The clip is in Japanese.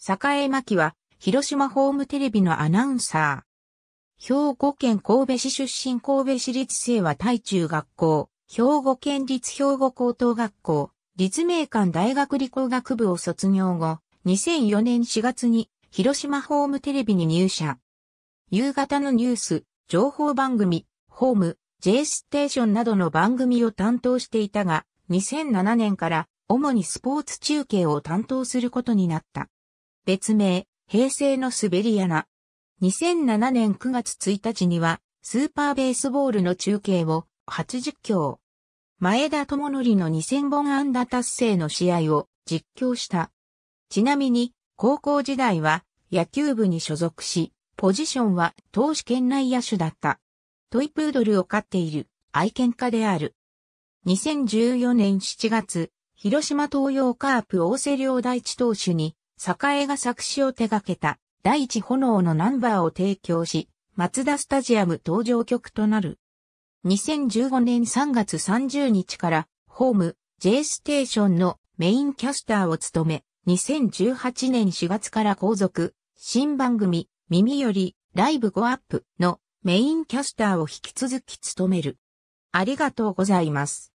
栄巻は、広島ホームテレビのアナウンサー。兵庫県神戸市出身神戸市立生は対中学校、兵庫県立兵庫高等学校、立命館大学理工学部を卒業後、2004年4月に広島ホームテレビに入社。夕方のニュース、情報番組、ホーム、J ステーションなどの番組を担当していたが、2007年から主にスポーツ中継を担当することになった。別名、平成の滑り穴。2007年9月1日には、スーパーベースボールの中継を80強。前田智則の2000本安打達成の試合を実況した。ちなみに、高校時代は野球部に所属し、ポジションは投手圏内野手だった。トイプードルを飼っている愛犬家である。2014年7月、広島東洋カープ大瀬良大地投手に栄が作詞を手掛けた、第一炎のナンバーを提供し、松田スタジアム登場曲となる。2015年3月30日から、ホーム、J ステーションのメインキャスターを務め、2018年4月から後続、新番組、耳より、ライブ5アップのメインキャスターを引き続き務める。ありがとうございます。